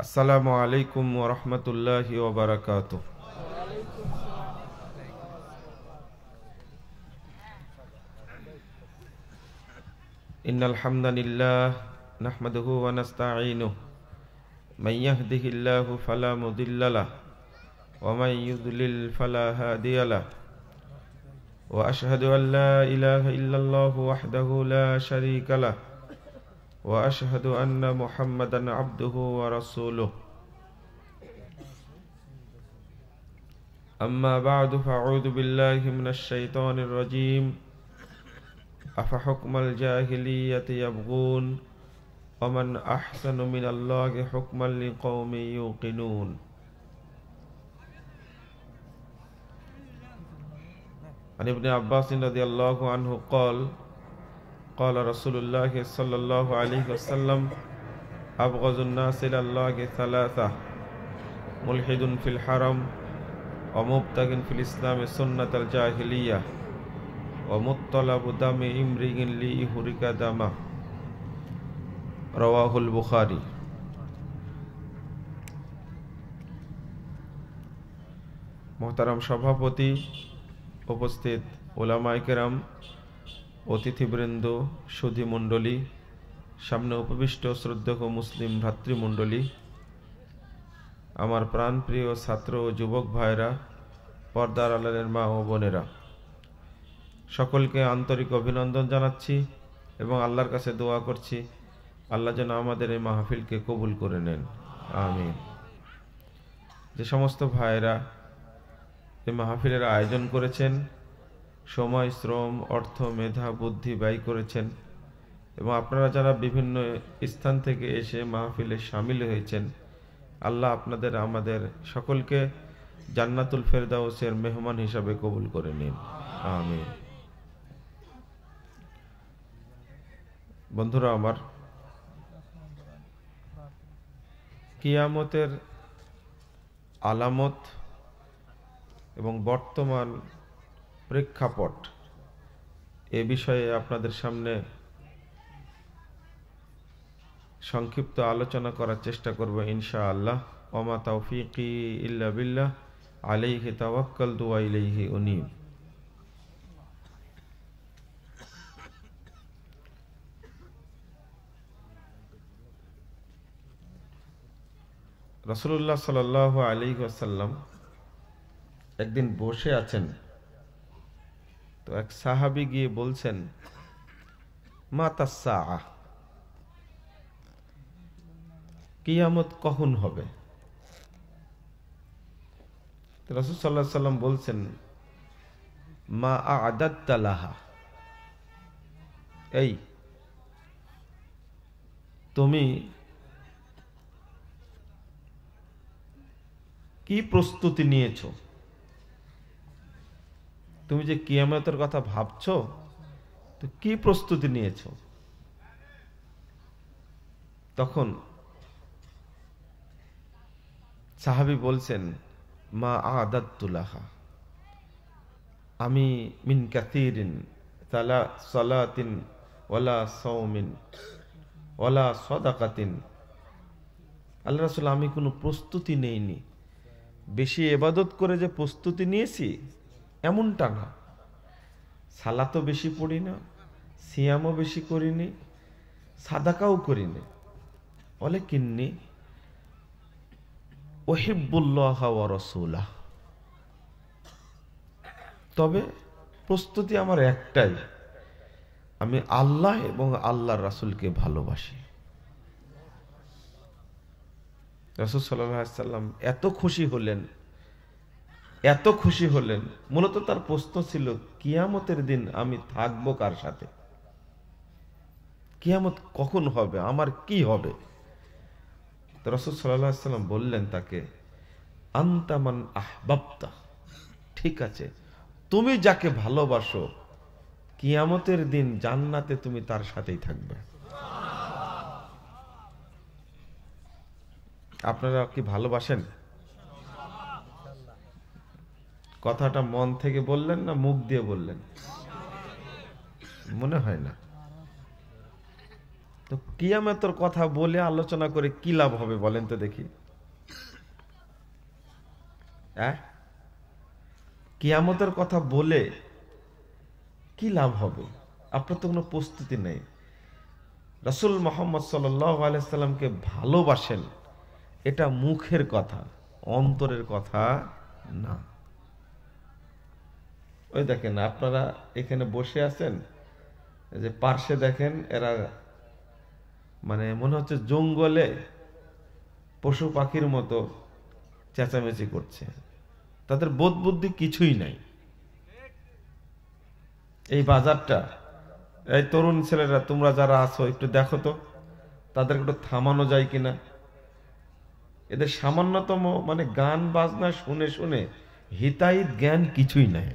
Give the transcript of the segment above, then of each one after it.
السلام عليكم ورحمة الله وبركاته إن الحمد لله نحمده ونستعينه من يهده الله فلا مضل له ومن يضلل فلا هادي له وأشهد أن لا إله إلا الله وحده لا شريك له واشهد ان محمدا عبده ورسوله اما بعد فاعوذ بالله من الشيطان الرجيم افحكم الجاهليه يبغون ومن احسن من الله حكما لقوم يوقنون عن ابن عباس رضي الله عنه قال قال رسول الله صلى الله عليه وسلم أبغض الناس إلى الله ثلاثة ملحد في الحرم ومبتغ في الإسلام سنة الجاهلية ومطلب دم امرئ ليهرك دمه رواه البخاري মোহতারাম সভাপতি উপস্থিত ওলামাইকেরাম অতিথিবৃন্দ সুধীমণ্ডলী সামনে উপবিষ্ট শ্রদ্ধক মুসলিম ভ্রাতৃমণ্ডলী আমার প্রাণপ্রিয় ছাত্র ও যুবক ভাইরা পর্দার আলালের মা ও বোনেরা সকলকে আন্তরিক অভিনন্দন জানাচ্ছি এবং আল্লাহর কাছে দোয়া করছি আল্লাহ যেন আমাদের এই মাহফিলকে কবুল করে নেন আমি যে সমস্ত ভাইরা এই মাহফিলের আয়োজন করেছেন সময় শ্রম অর্থ মেধা বুদ্ধি ব্যয় করেছেন এবং আপনারা যারা বিভিন্ন স্থান থেকে এসে মাহফিলে সামিল হয়েছেন আল্লাহ আপনাদের আমাদের সকলকে জান্নাতুল ফেরদাউসের মেহমান হিসাবে কবুল করে নিন আমি বন্ধুরা আমার কিয়ামতের আলামত এবং বর্তমান প্রেক্ষাপট এ বিষয়ে আপনাদের সামনে সংক্ষিপ্ত আলোচনা করার চেষ্টা করব ইনশা আল্লাহ ওমা তৌফিকি ইল্লা আলাইহি তাওয়াক্কাল দুয়া ইলাইহি উনি রসুল্লাহ সাল আলী আসাল্লাম একদিন বসে আছেন তো এক সাহাবি গিয়ে বলছেন কিয়ামত কখন হবে রসুসাল্লাম সাল্লাম বলছেন মা আদাত্তালাহা এই তুমি কি প্রস্তুতি নিয়েছো তুমি যে কিয়ামতের কথা ভাবছ তো কি প্রস্তুতি নিয়েছ তখন সাহাবি বলছেন মা আদাতুলাহা আমি মিন কাতিরিন তালা সলাতিন ওলা সৌমিন ওলা সদাকাতিন আল্লাহ রাসুল আমি কোনো প্রস্তুতি নেইনি বেশি এবাদত করে যে প্রস্তুতি নিয়েছি এমনটা না সালাতও বেশি পড়ি না সিয়ামও বেশি করিনি সাদাকাও করিনি বলে কিন্নি ওহিবুল্লাহ রসুলা তবে প্রস্তুতি আমার একটাই আমি আল্লাহ এবং আল্লাহর রাসুলকে ভালোবাসি রসুল সাল্লাম এত খুশি হলেন এত খুশি হলেন মূলত তার প্রশ্ন ছিল কিয়ামতের দিন আমি থাকবো কার সাথে কিয়ামত কখন হবে আমার কি হবে রসদ সাল্লাম বললেন তাকে আন্তামান আহবাবতা ঠিক আছে তুমি যাকে ভালোবাসো কিয়ামতের দিন জান্নাতে তুমি তার সাথেই থাকবে আপনারা কি ভালোবাসেন কথাটা মন থেকে বললেন না মুখ দিয়ে বললেন মনে হয় না তো কিয়ামতের কথা বলে আলোচনা করে কি লাভ হবে বলেন তো দেখি কিয়ামতের কথা বলে কি লাভ হবে আপনার তো কোনো প্রস্তুতি নেই রসুল মোহাম্মদ সাল্লামকে ভালোবাসেন এটা মুখের কথা অন্তরের কথা না ওই দেখেন আপনারা এখানে বসে আছেন যে পার্শ্বে দেখেন এরা মানে মনে হচ্ছে জঙ্গলে পশু পাখির মতো চেঁচামেচি করছে তাদের বোধ বুদ্ধি কিছুই নাই এই বাজারটা এই তরুণ ছেলেরা তোমরা যারা আছো একটু দেখো তো তাদের একটু থামানো যায় কিনা এদের সামান্যতম মানে গান বাজনা শুনে শুনে হিতাহিত জ্ঞান কিছুই নাই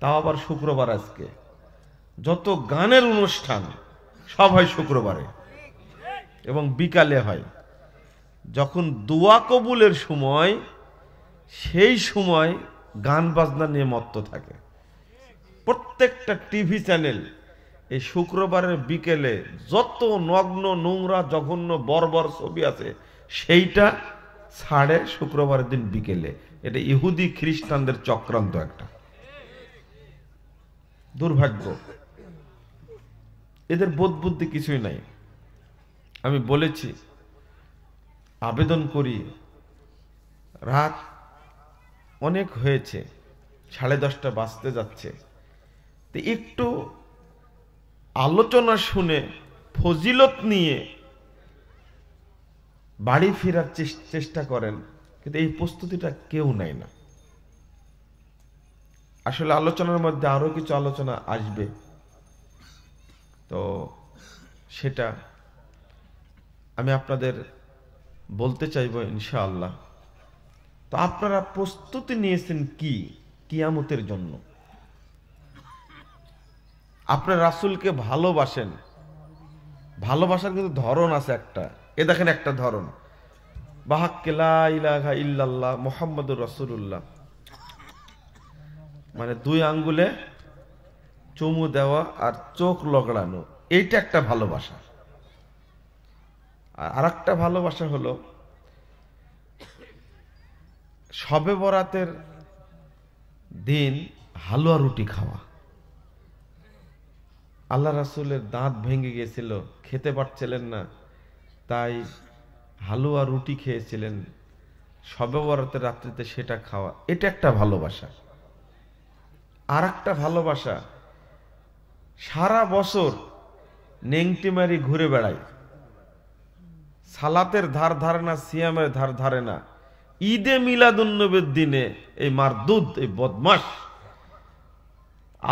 তাও আবার শুক্রবার আজকে যত গানের অনুষ্ঠান সব হয় শুক্রবারে এবং বিকালে হয় যখন দোয়া কবুলের সময় সেই সময় গান বাজনা নিয়ে মত্ত থাকে প্রত্যেকটা টিভি চ্যানেল এই শুক্রবারের বিকেলে যত নগ্ন নোংরা জঘন্য বর্বর ছবি আছে সেইটা ছাড়ে শুক্রবারের দিন বিকেলে এটা ইহুদি খ্রিস্টানদের চক্রান্ত একটা দুর্ভাগ্য এদের বোধ বুদ্ধি কিছুই নাই আমি বলেছি আবেদন করি রাত অনেক হয়েছে সাড়ে দশটা বাজতে যাচ্ছে তো একটু আলোচনা শুনে ফজিলত নিয়ে বাড়ি ফেরার চেষ্টা করেন কিন্তু এই প্রস্তুতিটা কেউ নেয় না আসলে আলোচনার মধ্যে আরও কিছু আলোচনা আসবে তো সেটা আমি আপনাদের বলতে চাইব ইনশাআল্লাহ তো আপনারা প্রস্তুতি নিয়েছেন কি কিয়ামতের জন্য আপনার রাসুলকে ভালোবাসেন ভালোবাসার কিন্তু ধরন আছে একটা এ দেখেন একটা ধরন বাহাক্কেলা ইলাহা ইল্লাল্লাহ মোহাম্মদুর রসুল্লাহ মানে দুই আঙ্গুলে চুমু দেওয়া আর চোখ লগড়ানো এইটা একটা ভালোবাসা আর একটা ভালোবাসা হলো সবে বরাতের দিন হালুয়া রুটি খাওয়া আল্লাহ রাসুলের দাঁত ভেঙে গিয়েছিল খেতে পারছিলেন না তাই হালুয়া রুটি খেয়েছিলেন সবে বরাতের রাত্রিতে সেটা খাওয়া এটা একটা ভালোবাসা আর একটা ভালোবাসা সারা বছর নেংটি মারি ঘুরে বেড়াই সালাতের ধার ধারে না সিয়ামের ধার ধারে না ঈদে মিলাদুন্নবীর দিনে এই মার দুধ এই বদমাস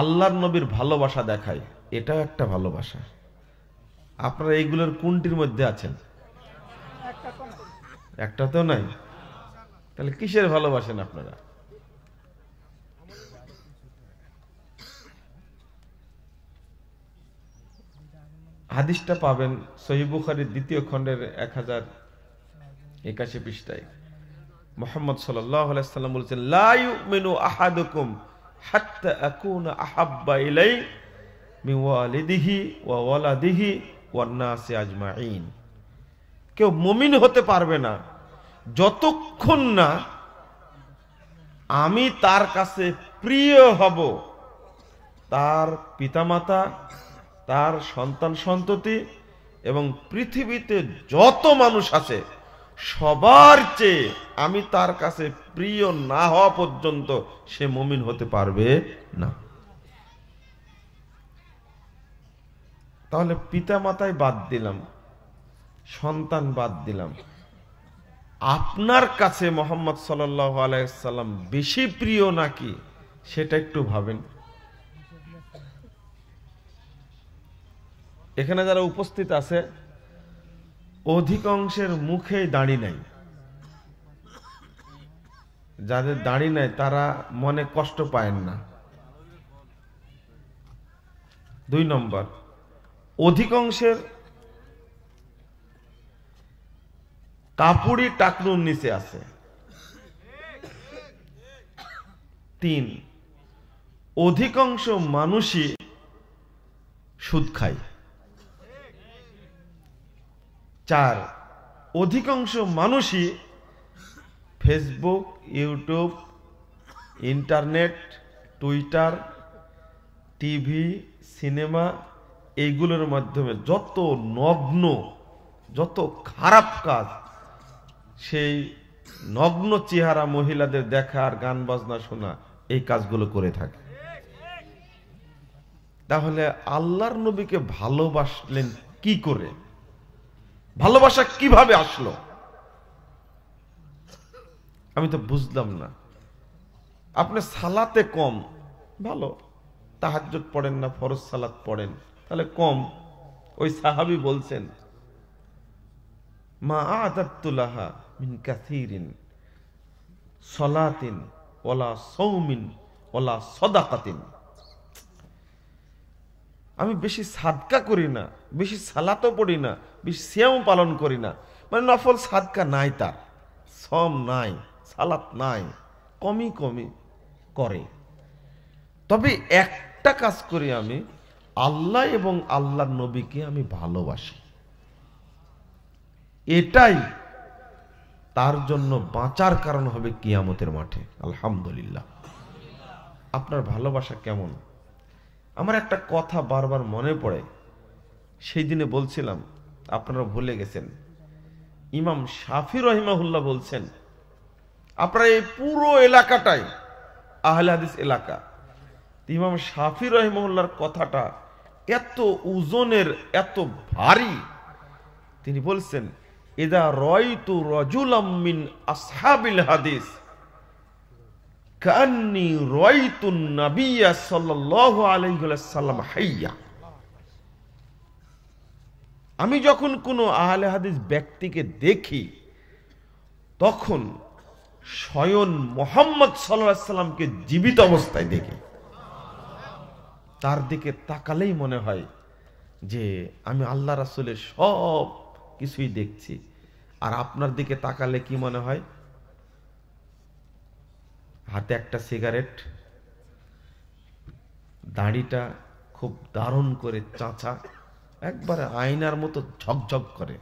আল্লাহর নবীর ভালোবাসা দেখায় এটাও একটা ভালোবাসা আপনারা এইগুলোর কোনটির মধ্যে আছেন একটা তো নাই তাহলে কিসের ভালোবাসেন আপনারা হাদিসটা পাবেন সহিবুখারির দ্বিতীয় খণ্ডের এক হাজার একাশি পৃষ্ঠায় মোহাম্মদ সাল্লাম বলছেন মেনু আহাব্বা ইলাই ওয়ালাদিহি আজমাইন কেউ মমিন হতে পারবে না যতক্ষণ না আমি তার কাছে প্রিয় হব তার পিতামাতা তার সন্তান সন্ততি এবং পৃথিবীতে যত মানুষ আছে সবার চেয়ে আমি তার কাছে প্রিয় না হওয়া পর্যন্ত সে মমিন হতে পারবে না তাহলে পিতা মাতায় বাদ দিলাম সন্তান বাদ দিলাম আপনার কাছে মোহাম্মদ সাল্লাম বেশি প্রিয় নাকি সেটা একটু ভাবেন এখানে যারা উপস্থিত আছে অধিকাংশের মুখে দাড়ি নাই যাদের দাড়ি নাই তারা মনে কষ্ট পায়েন না দুই নম্বর অধিকাংশের কাপুরি টাকরুর নিচে আছে তিন অধিকাংশ মানুষই সুদ খায় চার অধিকাংশ মানুষই Facebook YouTube internet Twitter TV cinema এইগুলোর মাধ্যমে যত নগ্ন যত খারাপ কাজ সেই নগ্ন চেহারা মহিলাদের দেখা আর গান বাজনা শোনা এই কাজগুলো করে থাকে তাহলে আল্লাহর নবীকে ভালোবাসলেন কি করে ভালোবাসা কিভাবে আসলো আমি তো বুঝলাম না আপনি সালাতে কম ভালো তাহাজত পড়েন না ফরজ সালাত পড়েন তাহলে কম ওই সাহাবি বলছেন মা আদাতুলাহা মিন কাসিরিন সলাতিন ওলা সৌমিন ওলা সদাকাতিন আমি বেশি সাদকা করি না বেশি সালাতও পড়ি না বেশি শ্যাম পালন করি না মানে নফল সাদকা নাই তার সম নাই সালাত নাই কমই কমই করে তবে একটা কাজ করি আমি আল্লাহ এবং আল্লাহর নবীকে আমি ভালোবাসি এটাই তার জন্য বাঁচার কারণ হবে কিয়ামতের মাঠে আলহামদুলিল্লাহ আপনার ভালোবাসা কেমন আমার একটা কথা বারবার মনে পড়ে সেই দিনে বলছিলাম আপনারা ভুলে গেছেন ইমাম শাফি রহিমাহুল্লাহ বলছেন আপনার এই পুরো এলাকাটাই আহলে হাদিস এলাকা ইমাম শাফি রহিমহুল্লার কথাটা এত ওজনের এত ভারী তিনি বলছেন এদা রয়তু তু মিন আসহাবিল হাদিস রয়তুন হাইয়া আমি যখন কোনো আহলে হাদিস ব্যক্তিকে দেখি তখন স্বয়ন মোহাম্মদ সাল্লামকে জীবিত অবস্থায় দেখি তার দিকে তাকালেই মনে হয় যে আমি আল্লাহ রাসুলের সব কিছুই দেখছি আর আপনার দিকে তাকালে কি মনে হয় হাতে একটা সিগারেট দাড়িটা খুব দারুণ করে চাঁচা একবারে আয়নার মতো ঝকঝক করে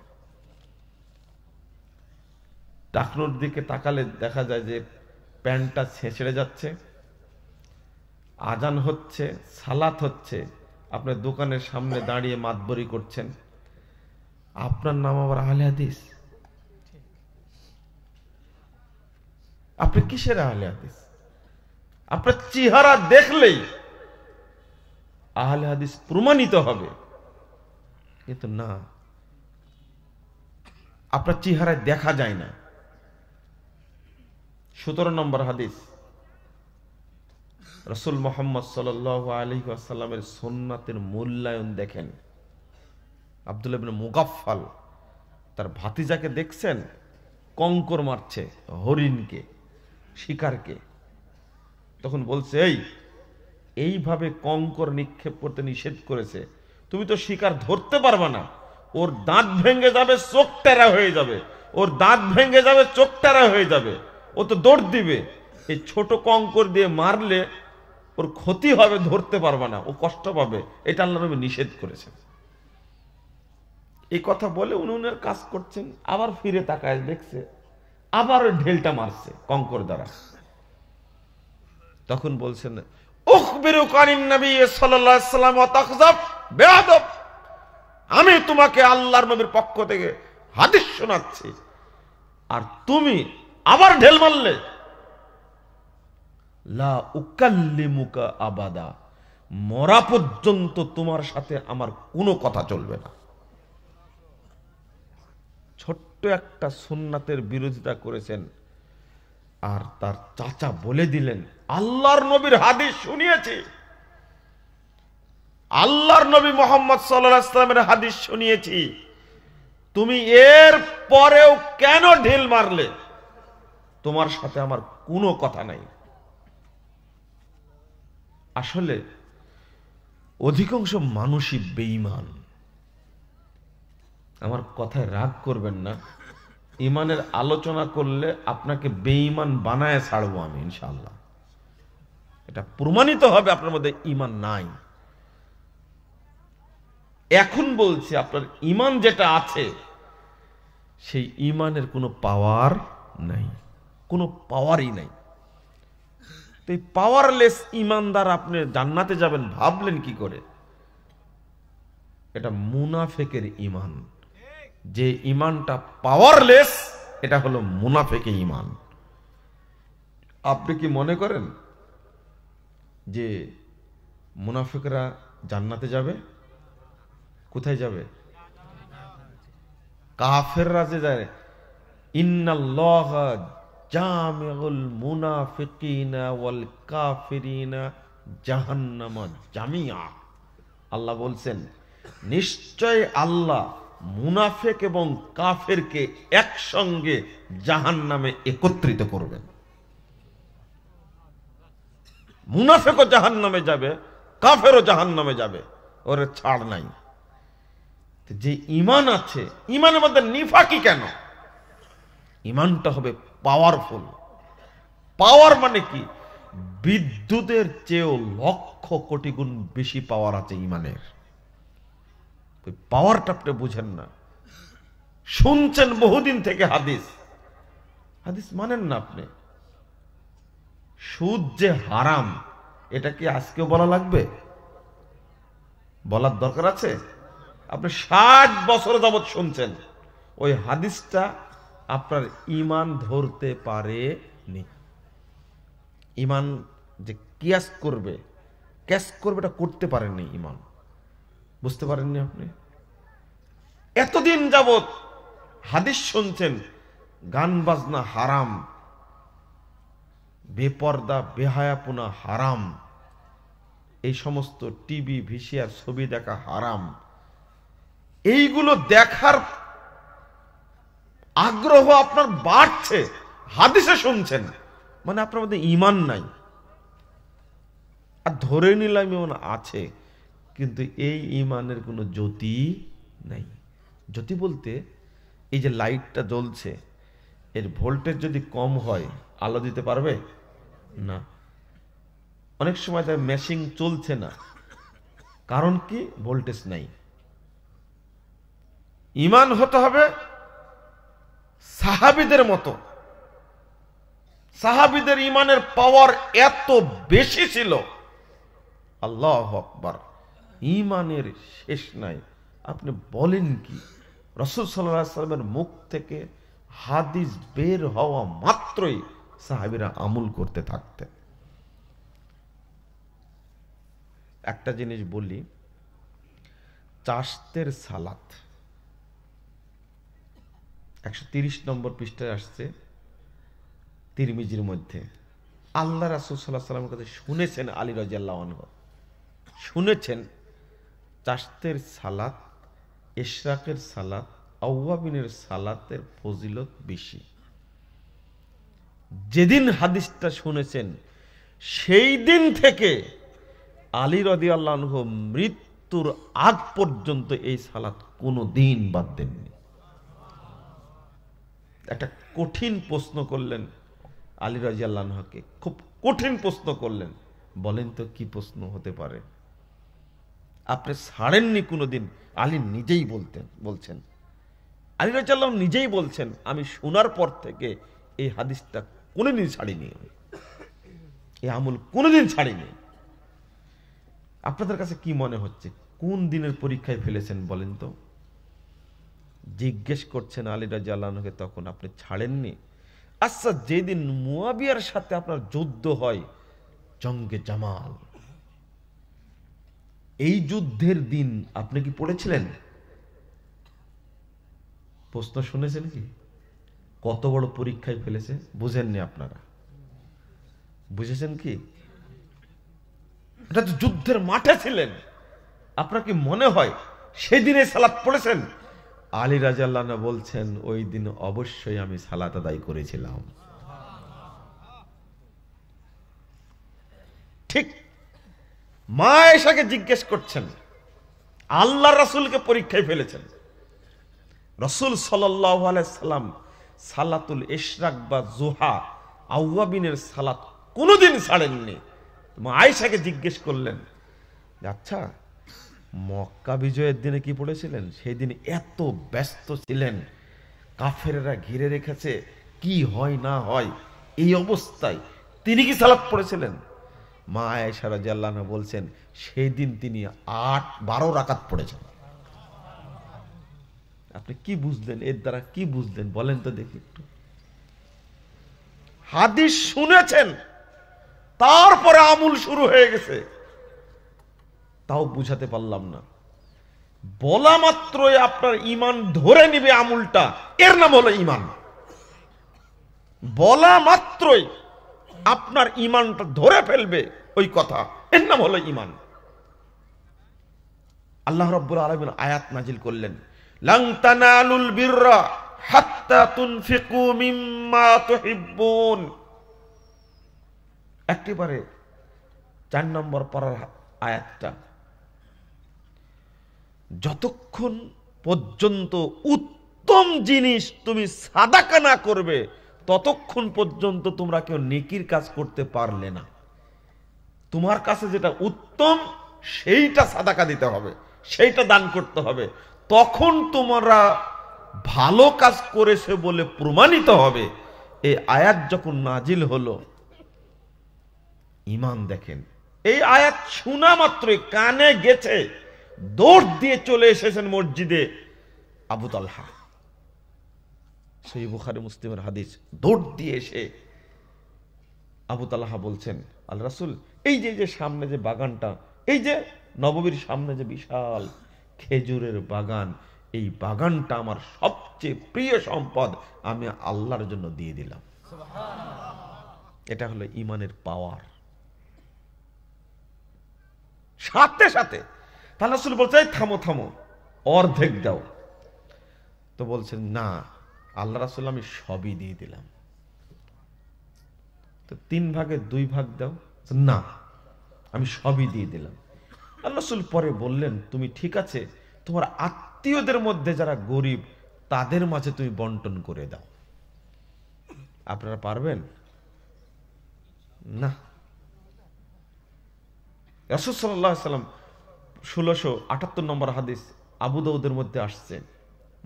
টাকনোর দিকে তাকালে দেখা যায় যে প্যান্টটা ছেঁচড়ে যাচ্ছে আজান হচ্ছে সালাত হচ্ছে আপনার দোকানের সামনে দাঁড়িয়ে মাতবরি করছেন আপনার নাম আবার আহলে হাদিস আপনি কিসের আহলে হাদিস আপনার চেহারা দেখলেই আহলে হাদিস প্রমাণিত হবে কিন্তু না আপনার চেহারায় দেখা যায় না সতেরো নম্বর হাদিস রসুল মোহাম্মদ সাল আলী আসাল্লামের সোননাথের মূল্যায়ন দেখেন আবদুল মুগাফাল তার ভাতিজাকে দেখছেন কঙ্কর মারছে হরিণকে শিকারকে তখন বলছে এই এইভাবে কঙ্কর নিক্ষেপ করতে নিষেধ করেছে তুমি তো শিকার ধরতে পারবে না ওর দাঁত ভেঙে যাবে চোখ টেরা হয়ে যাবে ওর দাঁত ভেঙে যাবে চোখ টেরা হয়ে যাবে ও তো দৌড় দিবে এই ছোট কঙ্কর দিয়ে মারলে ওর ক্ষতি হবে ধরতে পারবে না ও কষ্ট পাবে এটা আল্লাহ নবী নিষেধ করেছেন এই কথা বলে উনি কাজ করছেন আবার ফিরে তাকায় দেখছে আবার ওই ঢেলটা মারছে কঙ্কর দ্বারা তখন বলছেন আমি তোমাকে আল্লাহর নবীর পক্ষ থেকে হাদিস শোনাচ্ছি আর তুমি আবার ঢেল মারলে লা আবাদা মরা পর্যন্ত তোমার সাথে আমার কোনো কথা চলবে না ছোট্ট ছোট্ট একটা সুন্নাতের বিরোধিতা করেছেন আর তার চাচা বলে দিলেন আল্লাহর নবীর হাদিস শুনিয়েছি আল্লাহর নবী মোহাম্মদ সাল্লামের হাদিস শুনিয়েছি তুমি এর পরেও কেন ঢিল মারলে তোমার সাথে আমার কোনো কথা নাই আসলে অধিকাংশ মানুষই বেইমান আমার কথায় রাগ করবেন না ইমানের আলোচনা করলে আপনাকে বেঈমান বানায় ছাড়বো আমি ইনশাল্লাহ এটা প্রমাণিত হবে আপনার মধ্যে ইমান নাই এখন বলছি আপনার ইমান যেটা আছে সেই ইমানের কোনো পাওয়ার নাই কোনো পাওয়ারই নাই তো এই পাওয়ারলেস ইমানদার আপনি জান্নাতে যাবেন ভাবলেন কি করে এটা মুনাফেকের ইমান যে ইমানটা পাওয়ারলেস এটা হলো মুনাফেকে ইমান আপনি কি মনে করেন যে মুনাফেকরা জান্নাতে যাবে কোথায় যাবে কাফেররা যে যায় ইন্নাল্লাহ জামিউল মুনাফিকিনা ওয়াল কাফিরিনা জাহান্নামা জামিয়া আল্লাহ বলছেন নিশ্চয় আল্লাহ মুনাফেক এবং কাফেরকে একসঙ্গে জাহান নামে একত্রিত করবেন মুনাফেকও জাহান নামে যাবে কাফেরও জাহান নামে যাবে ওর ছাড় নাই যে ইমান আছে ইমানের মধ্যে নিফাকি কেন ইমানটা হবে পাওয়ারফুল পাওয়ার মানে কি বিদ্যুতের চেয়েও লক্ষ কোটি গুণ বেশি পাওয়ার আছে ইমানের ওই পাওয়ারটা বুঝেন না শুনছেন বহুদিন থেকে হাদিস হাদিস মানেন না আপনি সুদ যে হারাম এটা কি আজকেও বলা লাগবে বলার দরকার আছে আপনি ষাট বছর যাবৎ শুনছেন ওই হাদিসটা আপনার ইমান ধরতে পারেনি ইমান যে কিয়াস করবে ক্যাশ করবে এটা করতে পারেনি ইমান বুঝতে পারেননি আপনি এতদিন যাবৎ হাদিস শুনছেন গান বাজনা হারাম বেপর্দা বেহায়াপনা হারাম এই সমস্ত টিভি ভিসিয়ার ছবি দেখা হারাম এইগুলো দেখার আগ্রহ আপনার বাড়ছে হাদিসে শুনছেন মানে আপনার মধ্যে ইমান নাই আর ধরে নিলাম আছে কিন্তু এই ইমানের কোনো জ্যোতি নাই জ্যোতি বলতে এই যে লাইটটা জ্বলছে এর ভোল্টেজ যদি কম হয় আলো দিতে পারবে না অনেক সময় তার মেশিং চলছে না কারণ কি ভোল্টেজ নাই ইমান হতে হবে সাহাবিদের মতো সাহাবিদের ইমানের পাওয়ার এত বেশি ছিল আল্লাহ আকবার ইমানের শেষ নাই আপনি বলেন কি রসুল সাল্লাহ সাল্লামের মুখ থেকে হাদিস বের হওয়া মাত্রই সাহাবিরা আমুল করতে থাকতেন একটা জিনিস বলি চাষতের সালাত একশো নম্বর পৃষ্ঠায় আসছে তিরমিজির মধ্যে আল্লাহ রাসুল সাল্লাহ সাল্লামের কাছে শুনেছেন আলী রাজিয়াল্লাহ শুনেছেন চাষতের সালাত এশরাকের সালাত আউ্বাবিনের সালাতের ফজিলত বেশি যেদিন হাদিসটা শুনেছেন সেই দিন থেকে আলী রদি আল্লাহ মৃত্যুর আগ পর্যন্ত এই সালাত কোনো দিন বাদ দেননি একটা কঠিন প্রশ্ন করলেন আলী রাজি আল্লাহকে খুব কঠিন প্রশ্ন করলেন বলেন তো কি প্রশ্ন হতে পারে আপনি ছাড়েননি কোনো দিন আলী নিজেই বলতেন বলছেন আলী রাজাল্লাম নিজেই বলছেন আমি শোনার পর থেকে এই হাদিসটা কোনোদিন ছাড়িনি এই আমল কোনোদিন ছাড়িনি আপনাদের কাছে কি মনে হচ্ছে কোন দিনের পরীক্ষায় ফেলেছেন বলেন তো জিজ্ঞেস করছেন আলী রাজাল্লাহকে তখন আপনি ছাড়েননি আচ্ছা যেদিন মুয়াবিয়ার সাথে আপনার যুদ্ধ হয় জঙ্গে জামাল এই যুদ্ধের দিন আপনি কি পড়েছিলেন প্রশ্ন শুনেছেন কি কত বড় পরীক্ষায় ফেলেছে বুঝেননি আপনারা বুঝেছেন কি এটা তো যুদ্ধের মাঠে ছিলেন আপনার কি মনে হয় সেদিনে সালাত পড়েছেন আলী রাজাল্লাহ বলছেন ওই দিন অবশ্যই আমি সালাত আদায় করেছিলাম ঠিক মা এসাকে জিজ্ঞেস করছেন আল্লাহ রাসুলকে পরীক্ষায় ফেলেছেন রসুল সাল্লাম সালাতুল ইশরাক বা জোহা আউ্বাবিনের সালাত কোনোদিন ছাড়েননি আয়েশাকে জিজ্ঞেস করলেন আচ্ছা মক্কা বিজয়ের দিনে কি পড়েছিলেন সেই দিন এত ব্যস্ত ছিলেন কাফেরেরা ঘিরে রেখেছে কি হয় না হয় এই অবস্থায় তিনি কি সালাত পড়েছিলেন মা আয়েশা রাজিয়াল্লাহা বলছেন সেই দিন তিনি আট বারো রাকাত পড়েছেন আপনি কি বুঝলেন এর দ্বারা কি বুঝলেন বলেন তো দেখি একটু হাদিস শুনেছেন তারপরে আমুল শুরু হয়ে গেছে তাও বুঝাতে পারলাম না বলা মাত্রই আপনার ইমান ধরে নিবে আমুলটা এর নাম হলো ইমান বলা মাত্রই আপনার ইমানটা ধরে ফেলবে ওই কথা এর নাম হলো ইমান আল্লাহ রব্বুল আলমিন আয়াত নাজিল করলেন লাংতানালুল বিররা একটিবারে চার নম্বর পড়ার আয়াতটা যতক্ষণ পর্যন্ত উত্তম জিনিস তুমি সাদাকানা করবে ততক্ষণ পর্যন্ত তোমরা কেউ নেকির কাজ করতে পারলে না তোমার কাছে যেটা উত্তম সেইটা সাদাকা দিতে হবে সেইটা দান করতে হবে তখন তোমরা ভালো কাজ করেছে বলে প্রমাণিত হবে এই আয়াত যখন নাজিল হলো ইমান দেখেন এই আয়াত শোনা মাত্র কানে গেছে দৌড় দিয়ে চলে এসেছেন মসজিদে আবু তালহা সেই বুখারে মুসলিমের হাদিস দৌড় দিয়ে এসে আবু তালাহা বলছেন আল রাসুল এই যে যে সামনে যে বাগানটা এই যে নববীর সামনে যে বিশাল খেজুরের বাগান এই বাগানটা আমার সবচেয়ে প্রিয় সম্পদ আমি আল্লাহর জন্য দিয়ে দিলাম এটা হলো ইমানের পাওয়ার সাথে সাথে তাহলে রাসুল বলছে থামো থামো অর্ধেক দাও তো বলছেন না আল্লাহ রাসুল আমি সবই দিয়ে দিলাম তো তিন ভাগে দুই ভাগ দাও না আমি সবই দিয়ে দিলাম আল্লাহ রসুল পরে বললেন তুমি ঠিক আছে তোমার আত্মীয়দের মধ্যে যারা গরিব তাদের মাঝে তুমি বন্টন করে দাও আপনারা পারবেন না রসুল সাল্লাহ সাল্লাম ষোলোশো আটাত্তর নম্বর হাদিস আবুদাউদের মধ্যে আসছে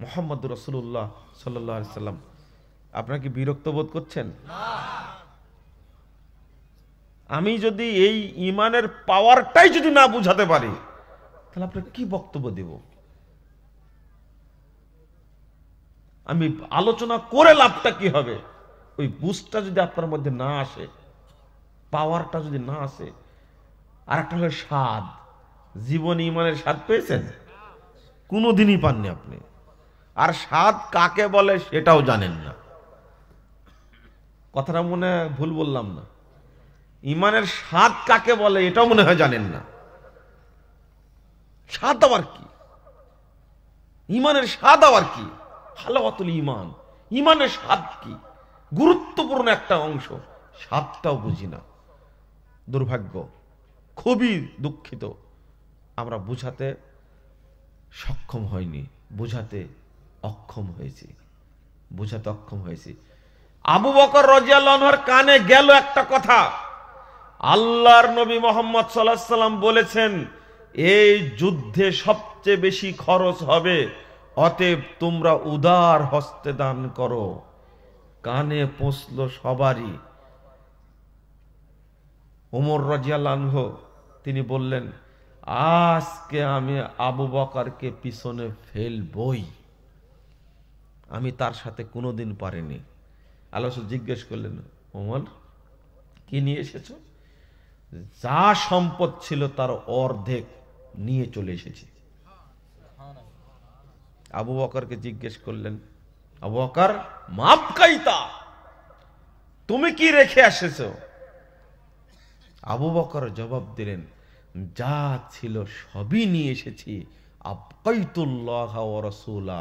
মোহাম্মদ রসুল্লাহ সাল্লাম আপনার কি বিরক্ত বোধ করছেন আমি যদি এই ইমানের পাওয়ারটাই যদি না বুঝাতে পারি তাহলে আপনাকে কি বক্তব্য দেব আমি আলোচনা করে লাভটা কি হবে ওই বুঝটা যদি আপনার মধ্যে না আসে পাওয়ারটা যদি না আসে আর একটা হলো স্বাদ জীবন ইমানের স্বাদ পেয়েছেন কোনোদিনই পাননি আপনি আর স্বাদ কাকে বলে সেটাও জানেন না কথাটা মনে ভুল বললাম না ইমানের স্বাদ কাকে বলে এটাও মনে হয় জানেন না স্বাদ আবার কি ইমানের স্বাদ আবার কি ভালো অতুল ইমান ইমানের স্বাদ কি গুরুত্বপূর্ণ একটা অংশ স্বাদটাও বুঝি না দুর্ভাগ্য খুবই দুঃখিত আমরা বুঝাতে সক্ষম হয়নি বুঝাতে অক্ষম হয়েছি বুঝাতে অক্ষম হয়েছি আবু বকর রাজিয়াল কানে গেল একটা কথা আল্লাহর নবী মোহাম্মদ সাল্লাম বলেছেন এই যুদ্ধে সবচেয়ে বেশি খরচ হবে অতএব তোমরা উদার হস্তে দান করো কানে পৌঁছল সবারই ওমর রাজিয়ালানহ তিনি বললেন আজকে আমি আবু বকরকে পিছনে ফেলবই আমি তার সাথে কোনো দিন পারিনি আল্লাহ জিজ্ঞেস করলেন অমল কি নিয়ে এসেছ যা সম্পদ ছিল তার অর্ধেক নিয়ে চলে এসেছি আবু বকরকে জিজ্ঞেস করলেন আবু বকর মাপ কাইতা তুমি কি রেখে এসেছ আবু বকর জবাব দিলেন যা ছিল সবই নিয়ে এসেছি আবকাইতুল্লাহ রসুলা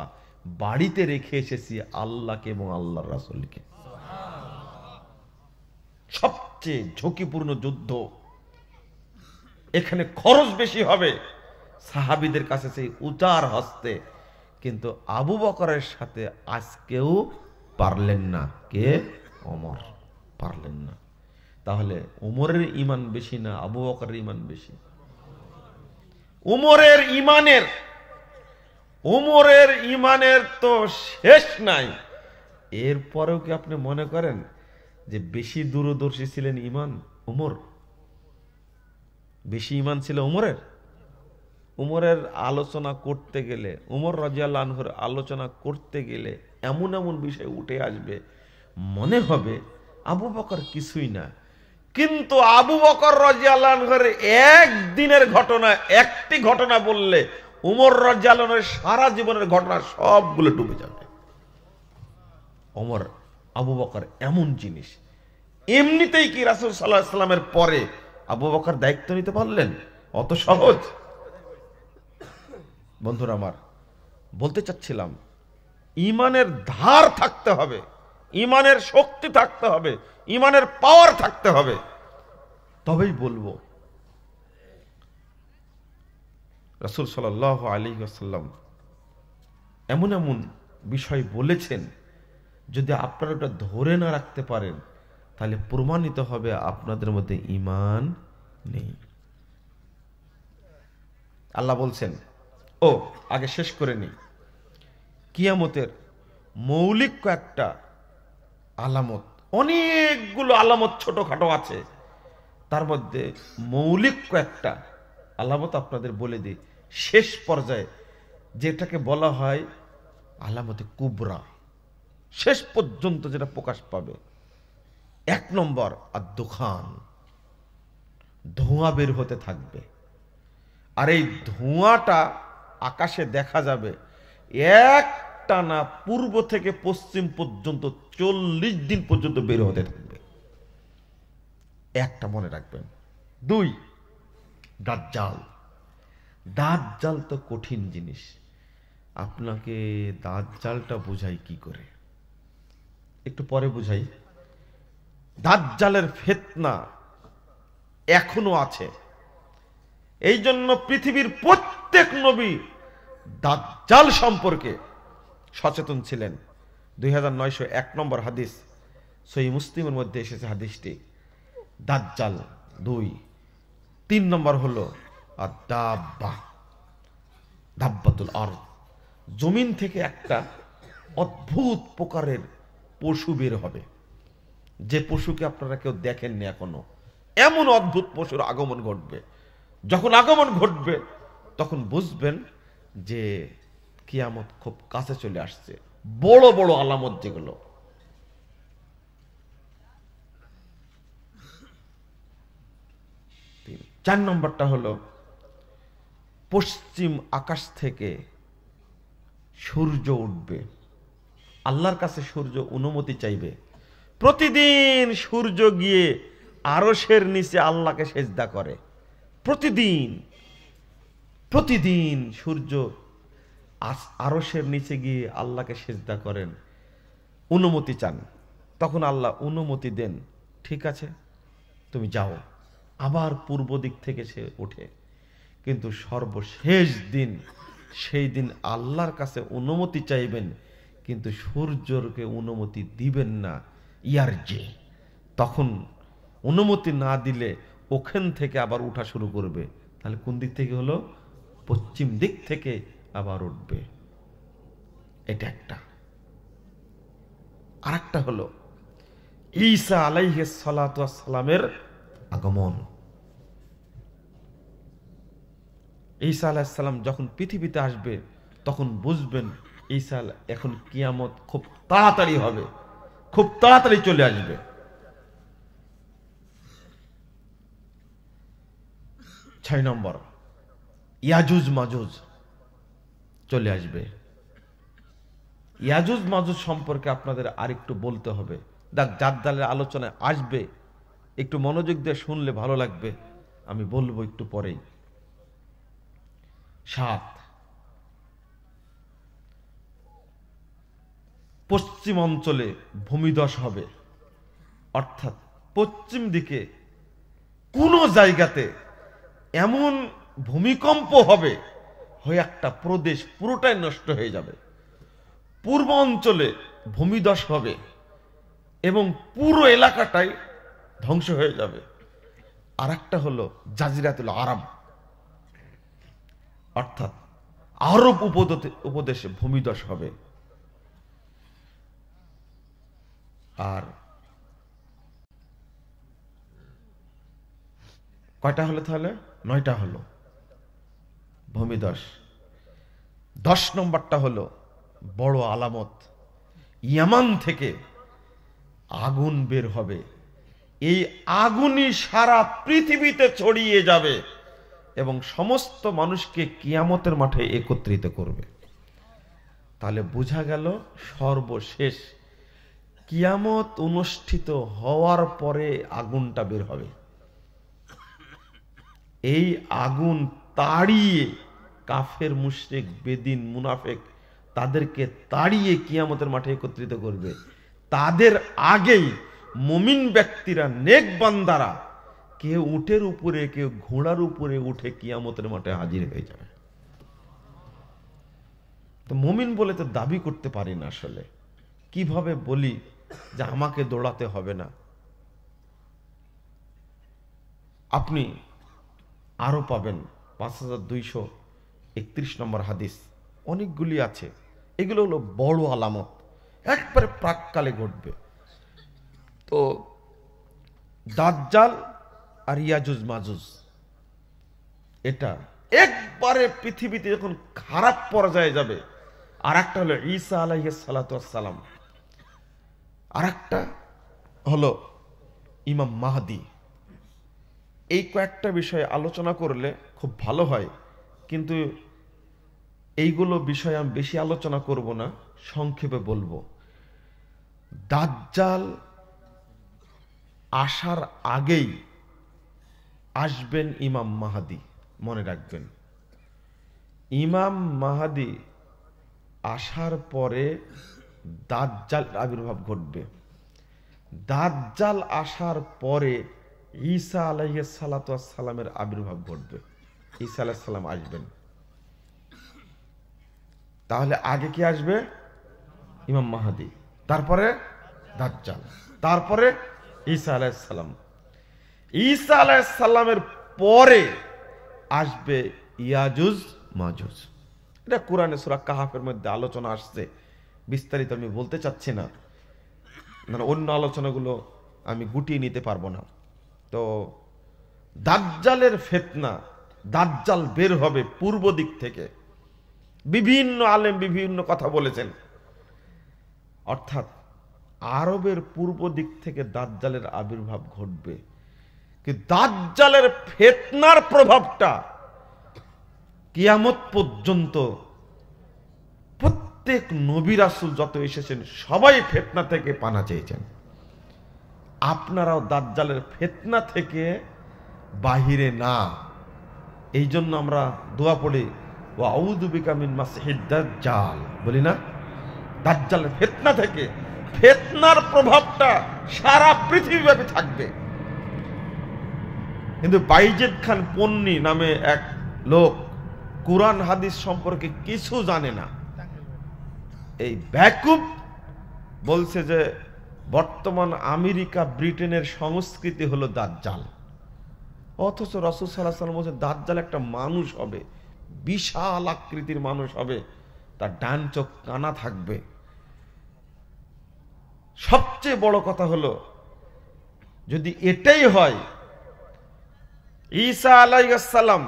বাড়িতে রেখে এসেছি আল্লাহকে এবং আল্লাহর রাসুলকে সবচেয়ে ঝুঁকিপূর্ণ যুদ্ধ এখানে খরচ বেশি হবে সাহাবিদের কাছে সেই উচার হস্তে কিন্তু আবু বকরের সাথে আজকেও পারলেন না কে অমর পারলেন না তাহলে উমরের ইমান বেশি না আবু বকরের ইমান বেশি উমরের ইমানের উমরের ইমানের তো শেষ নাই এরপরেও কি আপনি মনে করেন যে বেশি দূরদর্শী ছিলেন ইমান উমর বেশি ইমান ছিল উমরের উমরের আলোচনা করতে গেলে উমর রাজিয়াল্লাহর আলোচনা করতে গেলে এমন এমন বিষয় উঠে আসবে মনে হবে আবু বকর কিছুই না কিন্তু আবু বকর রাজিয়াল্লাহর একদিনের ঘটনা একটি ঘটনা বললে উমর রাজ্জালের সারা জীবনের ঘটনা সবগুলো ডুবে যাবে অমর আবু বকর এমন জিনিস এমনিতেই কি রাসুল সাল্লাহ সাল্লামের পরে আবু বকর দায়িত্ব নিতে পারলেন অত সহজ বন্ধুরা আমার বলতে চাচ্ছিলাম ইমানের ধার থাকতে হবে ইমানের শক্তি থাকতে হবে ইমানের পাওয়ার থাকতে হবে তবেই বলবো রসুল সাল আলী আসাল্লাম এমন এমন বিষয় বলেছেন যদি আপনারা ওটা ধরে না রাখতে পারেন তাহলে প্রমাণিত হবে আপনাদের মধ্যে ইমান নেই আল্লাহ বলছেন ও আগে শেষ করে নিই কিয়ামতের মৌলিক কয়েকটা আলামত অনেকগুলো আলামত ছোটোখাটো আছে তার মধ্যে মৌলিক কয়েকটা আলামত আপনাদের বলে দিই শেষ পর্যায়ে যেটাকে বলা হয় আলামতে কুবরা শেষ পর্যন্ত যেটা প্রকাশ পাবে এক নম্বর আর দোকান ধোঁয়া বের হতে থাকবে আর এই ধোঁয়াটা আকাশে দেখা যাবে এক টানা পূর্ব থেকে পশ্চিম পর্যন্ত চল্লিশ দিন পর্যন্ত বের হতে থাকবে একটা মনে রাখবেন দুই দাঁতজাল দাঁতজাল তো কঠিন জিনিস আপনাকে জালটা বোঝাই কি করে একটু পরে বোঝাই জালের ফেতনা এখনো আছে এই জন্য পৃথিবীর প্রত্যেক নবী জাল সম্পর্কে সচেতন ছিলেন দুই হাজার নম্বর হাদিস সই মুসলিমের মধ্যে এসেছে হাদিসটি জাল দুই তিন নম্বর হলো ধাব্বাতুল দাব্বাতুল আর জমিন থেকে একটা অদ্ভুত প্রকারের পশু বের হবে যে পশুকে আপনারা কেউ দেখেননি এখনো এমন অদ্ভুত পশুর আগমন ঘটবে যখন আগমন ঘটবে তখন বুঝবেন যে কিয়ামত খুব কাছে চলে আসছে বড় বড় আলামত যেগুলো চার নম্বরটা হলো পশ্চিম আকাশ থেকে সূর্য উঠবে আল্লাহর কাছে সূর্য অনুমতি চাইবে প্রতিদিন সূর্য গিয়ে আরসের নিচে আল্লাহকে সেজদা করে প্রতিদিন প্রতিদিন সূর্য আরসের নিচে গিয়ে আল্লাহকে সেজদা করেন অনুমতি চান তখন আল্লাহ অনুমতি দেন ঠিক আছে তুমি যাও আবার পূর্ব দিক থেকে সে ওঠে কিন্তু সর্বশেষ দিন সেই দিন আল্লাহর কাছে অনুমতি চাইবেন কিন্তু সূর্যকে অনুমতি দিবেন না ইয়ার যে তখন অনুমতি না দিলে ওখান থেকে আবার উঠা শুরু করবে তাহলে কোন দিক থেকে হলো পশ্চিম দিক থেকে আবার উঠবে এটা একটা আর একটা হলো ঈসা আলাইহ সালাতামের আগমন ঈসা আলাহিসাল্লাম যখন পৃথিবীতে আসবে তখন বুঝবেন ঈসা এখন কিয়ামত খুব তাড়াতাড়ি হবে খুব তাড়াতাড়ি চলে আসবে ছয় নম্বর ইয়াজুজ মাজুজ চলে আসবে ইয়াজুজ মাজুজ সম্পর্কে আপনাদের আরেকটু বলতে হবে দেখ যার দলের আলোচনায় আসবে একটু মনোযোগ দিয়ে শুনলে ভালো লাগবে আমি বলবো একটু পরেই সাত পশ্চিম অঞ্চলে ভূমিদশ হবে অর্থাৎ পশ্চিম দিকে কোনো জায়গাতে এমন ভূমিকম্প হবে হয়ে একটা প্রদেশ পুরোটাই নষ্ট হয়ে যাবে পূর্ব অঞ্চলে ভূমিদশ হবে এবং পুরো এলাকাটাই ধ্বংস হয়ে যাবে আর একটা হলো জাজিরাতুল আরাম অর্থাৎ আরব উপদেশে ভূমিদশ হবে আর কয়টা হলো তাহলে নয়টা হলো ভূমিদশ দশ নম্বরটা হলো বড় আলামত ইয়ামান থেকে আগুন বের হবে এই আগুনই সারা পৃথিবীতে ছড়িয়ে যাবে এবং সমস্ত মানুষকে কিয়ামতের মাঠে একত্রিত করবে তাহলে বোঝা গেল সর্বশেষ কিয়ামত অনুষ্ঠিত হওয়ার পরে আগুনটা বের হবে এই আগুন তাড়িয়ে কাফের মুশরেক বেদিন মুনাফেক তাদেরকে তাড়িয়ে কিয়ামতের মাঠে একত্রিত করবে তাদের আগেই মুমিন ব্যক্তিরা নেক বান্দারা কেউ উঠের উপরে কেউ ঘোড়ার উপরে উঠে কিয়ামতের মাঠে হাজির হয়ে যাবে তো মুমিন বলে তো দাবি করতে পারি না আসলে কিভাবে বলি যে আমাকে দৌড়াতে হবে না আপনি আরো পাবেন পাঁচ হাজার দুইশো একত্রিশ নম্বর হাদিস অনেকগুলি আছে এগুলো হলো বড় আলামত একবারে প্রাককালে ঘটবে তো দাজ্জাল আর ইয়াজুজ মাজুজ এটা একবারে পৃথিবীতে যখন খারাপ পর্যায়ে যাবে আর একটা হলো ঈসা আলাইহ সালাম আর একটা হলো ইমাম মাহাদি এই কয়েকটা বিষয়ে আলোচনা করলে খুব ভালো হয় কিন্তু এইগুলো বিষয়ে আমি বেশি আলোচনা করব না সংক্ষেপে বলবো দাজ্জাল আসার আগেই আসবেন ইমাম মাহাদি মনে রাখবেন ইমাম মাহাদি আসার পরে দাজ্জাল আবির্ভাব ঘটবে দাজ্জাল আসার পরে ঈসা আলাইহ সালাতামের আবির্ভাব ঘটবে ঈসা আলাহ সালাম আসবেন তাহলে আগে কি আসবে ইমাম মাহাদি তারপরে দাজ্জাল তারপরে ঈসা আলাইসাল্লাম ঈসা আলাইসাল্লামের পরে আসবে ইয়াজুজ মাজুজ এটা কোরআনে সুরা কাহাফের মধ্যে আলোচনা আসছে বিস্তারিত আমি বলতে চাচ্ছি না অন্য আলোচনাগুলো আমি গুটিয়ে নিতে পারবো না তো দাজ্জালের ফেতনা দাজ্জাল বের হবে পূর্ব দিক থেকে বিভিন্ন আলেম বিভিন্ন কথা বলেছেন অর্থাৎ আরবের পূর্ব দিক থেকে দাজ্জালের আবির্ভাব ঘটবে কি দাজ্জালের ফেতনার প্রভাবটা কিয়ামত পর্যন্ত প্রত্যেক নবীর রাসুল যত এসেছেন সবাই ফেতনা থেকে পানা চেয়েছেন আপনারাও দাজ্জালের ফেতনা থেকে বাহিরে না এই জন্য আমরা দোয়া পড়ি ও বিকামিন মাসহিদ দাজ্জাল বলি না দাজ্জালের ফেতনা থেকে ফেতনার প্রভাবটা সারা পৃথিবীব্যাপী থাকবে কিন্তু বাইজেদ খান পন্নি নামে এক লোক কোরআন হাদিস সম্পর্কে কিছু জানে না এই ব্যাকুপ বলছে যে বর্তমান আমেরিকা ব্রিটেনের সংস্কৃতি হলো দাজ্জাল অথচ রসদ সাল্লাহ সাল্লাম বলছে দাজ্জাল একটা মানুষ হবে বিশাল আকৃতির মানুষ হবে তার ডান চোখ কানা থাকবে সবচেয়ে বড় কথা হলো যদি এটাই হয় ঈসা আলাইসাল্লাম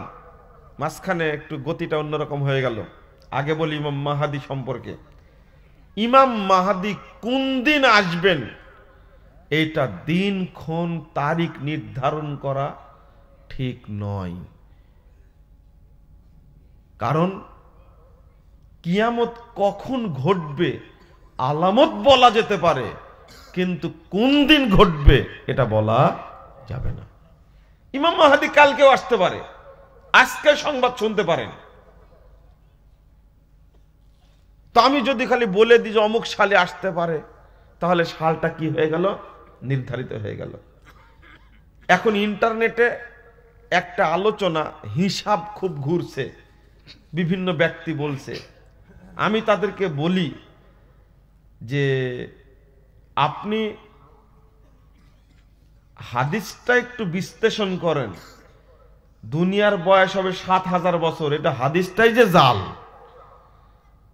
মাঝখানে একটু গতিটা অন্যরকম হয়ে গেল আগে বলি ইমাম মাহাদি সম্পর্কে ইমাম মাহাদি কোন দিন আসবেন এটা দিন খুন তারিখ নির্ধারণ করা ঠিক নয় কারণ কিয়ামত কখন ঘটবে আলামত বলা যেতে পারে কিন্তু কোন দিন ঘটবে এটা বলা যাবে না ইমাম মাহাদি কালকেও আসতে পারে আজকে সংবাদ শুনতে পারেন তো আমি যদি খালি বলে দিই যে অমুক সালে আসতে পারে তাহলে সালটা কি হয়ে গেল নির্ধারিত হয়ে গেল এখন ইন্টারনেটে একটা আলোচনা হিসাব খুব ঘুরছে বিভিন্ন ব্যক্তি বলছে আমি তাদেরকে বলি যে আপনি হাদিসটা একটু বিশ্লেষণ করেন দুনিয়ার বয়স হবে সাত হাজার বছর এটা হাদিসটাই যে জাল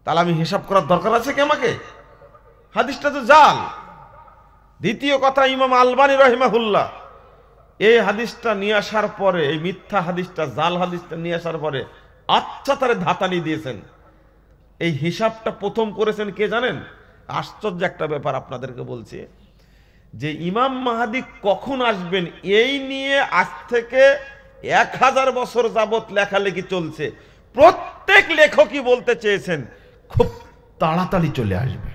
তাহলে আমি হিসাব করার দরকার আছে কি আমাকে হাদিসটা তো জাল দ্বিতীয় কথা ইমাম আলবানি রহিমাহুল্লাহ এই হাদিসটা নিয়ে আসার পরে এই মিথ্যা হাদিসটা জাল হাদিসটা নিয়ে আসার পরে আচ্ছা তারে ধাতানি দিয়েছেন এই হিসাবটা প্রথম করেছেন কে জানেন আশ্চর্য একটা ব্যাপার আপনাদেরকে বলছে যে ইমাম মাহাদি কখন আসবেন এই নিয়ে আজ থেকে এক হাজার বছর যাবৎ লেখালেখি চলছে প্রত্যেক লেখকই বলতে চেয়েছেন খুব তাড়াতাড়ি চলে আসবে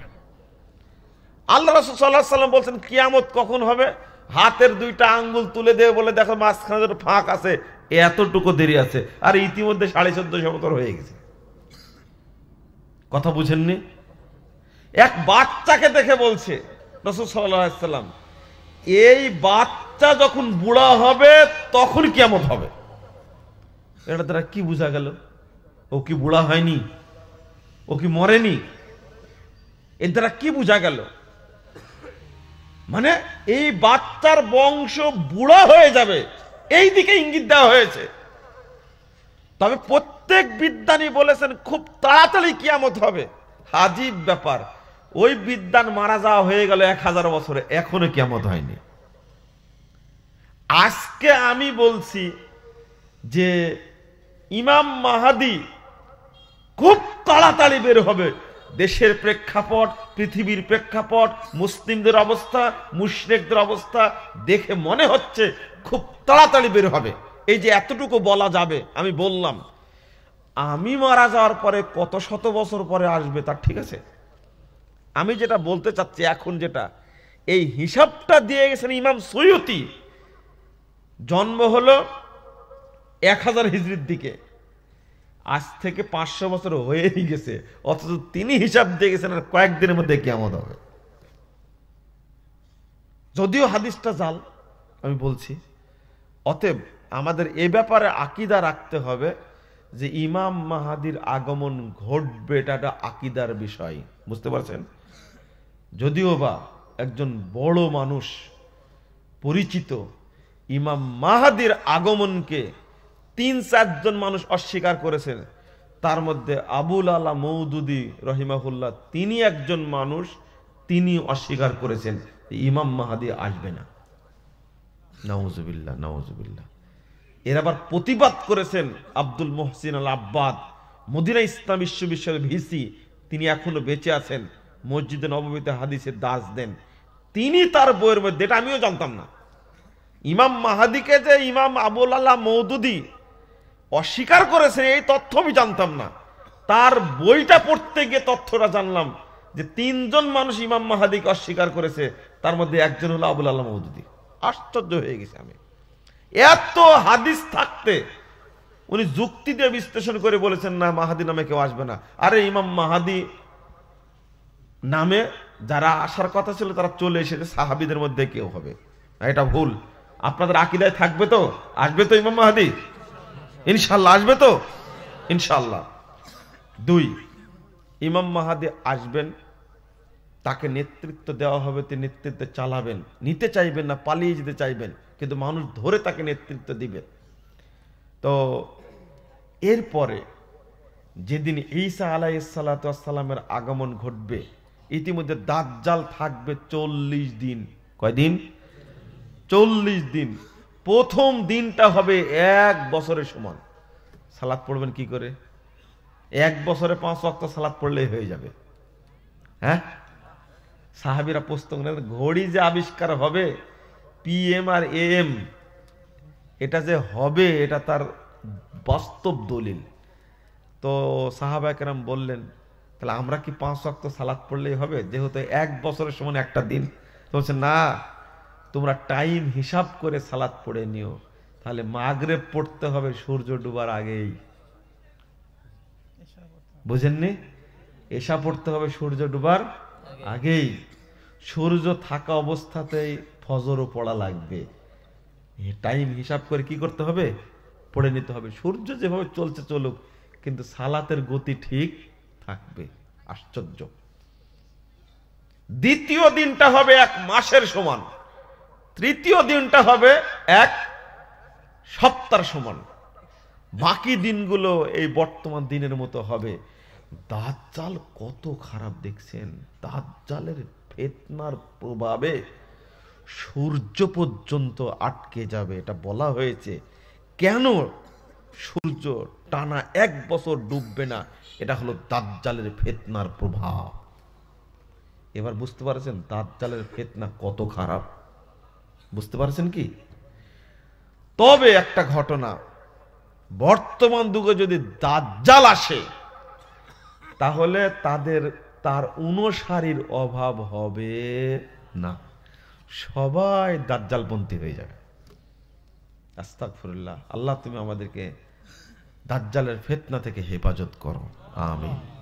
আল্লাহ রসুল সাল্লাহ সাল্লাম বলছেন কিয়ামত কখন হবে হাতের দুইটা আঙ্গুল তুলে দেবে বলে দেখো মাঝখানে ফাঁক আছে এতটুকু দেরি আছে আর ইতিমধ্যে সাড়ে চোদ্দশো বছর হয়ে গেছে কথা বুঝেননি এক বাচ্চাকে দেখে বলছে রসুল সাল্লাম এই বাচ্চা যখন বুড়া হবে তখন কেমন হবে এটা তারা কি বোঝা গেল ও কি বুড়া হয়নি ও কি মরেনি এর দ্বারা কি বোঝা গেল মানে এই বাচ্চার বংশ বুড়া হয়ে যাবে এই দিকে ইঙ্গিত দেওয়া হয়েছে তবে প্রত্যেক বিদ্যানী বলেছেন খুব তাড়াতাড়ি কিয়ামত হবে হাজিব ব্যাপার ওই বিদ্যান মারা যাওয়া হয়ে গেল এক হাজার বছরে এখনো কেমত হয়নি আজকে আমি বলছি যে ইমাম মাহাদি খুব তাড়াতাড়ি বের হবে দেশের প্রেক্ষাপট পৃথিবীর প্রেক্ষাপট মুসলিমদের অবস্থা মুসরেকদের অবস্থা দেখে মনে হচ্ছে খুব তাড়াতাড়ি বের হবে এই যে এতটুকু বলা যাবে আমি বললাম আমি মারা যাওয়ার পরে কত শত বছর পরে আসবে তার ঠিক আছে আমি যেটা বলতে চাচ্ছি এখন যেটা এই হিসাবটা দিয়ে গেছেন ইমাম সৈয়তি জন্ম হল এক হাজার হিজড়ির দিকে আজ থেকে পাঁচশো বছর হয়েই গেছে অথচ তিনি হিসাব দিয়ে গেছেন আর কয়েকদিনের মধ্যে কেমন হবে যদিও হাদিসটা জাল আমি বলছি অতএব আমাদের এ ব্যাপারে আকিদা রাখতে হবে যে ইমাম মাহাদির আগমন ঘটবে এটা একটা আকিদার বিষয় বুঝতে পারছেন যদিও বা একজন বড় মানুষ পরিচিত ইমাম মাহাদির আগমনকে তিন চারজন মানুষ অস্বীকার করেছেন তার মধ্যে আবুল আলা মৌদুদি রহিমাহুল্লাহ তিনি একজন মানুষ তিনি অস্বীকার করেছেন ইমাম মাহাদি আসবে না নওয়াজবিল্লা নওয়াজবিল্লা এর আবার প্রতিবাদ করেছেন Abdul Mohsin al Abbad Medina ইসলাম বিশ্ববিদ্যালয়ের ভিসি তিনি এখনো বেঁচে আছেন মসজিদে নবমীতে হাদিসের দাস দেন তিনি তার বইয়ের মধ্যে এটা আমিও জানতাম না ইমাম মাহাদিকে যে ইমাম আবুল আল্লাহ মৌদুদি অস্বীকার করেছেন এই তথ্য আমি জানতাম না তার বইটা পড়তে গিয়ে তথ্যটা জানলাম যে তিনজন মানুষ ইমাম মাহাদিকে অস্বীকার করেছে তার মধ্যে একজন হলো আবুল আল্লাহ মৌদুদি আশ্চর্য হয়ে গেছে আমি এত হাদিস থাকতে উনি যুক্তি দিয়ে বিশ্লেষণ করে বলেছেন না মাহাদি নামে কেউ আসবে না আরে ইমাম মাহাদি নামে যারা আসার কথা ছিল তারা চলে এসেছে সাহাবিদের মধ্যে কেউ হবে এটা ভুল আপনাদের আকিদায় থাকবে তো আসবে তো ইমাম মাহাদি ইনশাল্লাহ আসবে তো ইনশাল্লাহ দুই ইমাম মাহাদি আসবেন তাকে নেতৃত্ব দেওয়া হবে তিনি নেতৃত্ব চালাবেন নিতে চাইবেন না পালিয়ে যেতে চাইবেন কিন্তু মানুষ ধরে তাকে নেতৃত্ব দিবে তো এরপরে যেদিন ঈসা আলাইসাল্লাতামের আগমন ঘটবে ইতিমধ্যে দাজ্জাল থাকবে চল্লিশ দিন কয়দিন চল্লিশ দিন প্রথম দিনটা হবে এক বছরের সমান সালাদ পড়বেন কি করে এক বছরে পাঁচ অক্ত সালাদ পড়লেই হয়ে যাবে হ্যাঁ সাহাবিরা পুস্তক নেন ঘড়ি যে আবিষ্কার হবে পিএম আর এম এটা যে হবে এটা তার বাস্তব দলিল তো সাহাবাকেরাম বললেন তাহলে আমরা কি পাঁচ অক্ত সালাদ পড়লেই হবে যেহেতু এক বছরের সমান একটা দিন বলছে না তোমরা টাইম হিসাব করে সালাদ পড়ে নিও তাহলে মাগরে পড়তে হবে সূর্য ডুবার আগেই বুঝেননি এসা পড়তে হবে সূর্য ডুবার আগেই সূর্য থাকা অবস্থাতেই ফজরও পড়া লাগবে টাইম হিসাব করে কি করতে হবে পড়ে নিতে হবে সূর্য যেভাবে চলছে চলুক কিন্তু সালাতের গতি ঠিক থাকবে আশ্চর্য দ্বিতীয় দিনটা হবে এক মাসের সমান তৃতীয় দিনটা হবে এক সপ্তাহ সমান বাকি দিনগুলো এই বর্তমান দিনের মতো হবে দাঁত জাল কত খারাপ দেখছেন দাঁত জালের ফেতনার প্রভাবে সূর্য পর্যন্ত আটকে যাবে এটা বলা হয়েছে কেন সূর্য টানা এক বছর ডুববে না এটা হলো জালের ফেতনার প্রভাব এবার বুঝতে পারছেন জালের ফেতনা কত খারাপ বুঝতে পারছেন কি তবে একটা ঘটনা বর্তমান যুগে যদি দাঁতজাল আসে তাহলে তাদের তার অনুসারীর অভাব হবে না সবাই দাজ্জালপন্থী হয়ে যাবে আস্তাক আল্লাহ তুমি আমাদেরকে দাজ্জালের ফেতনা থেকে হেফাজত করো আমিন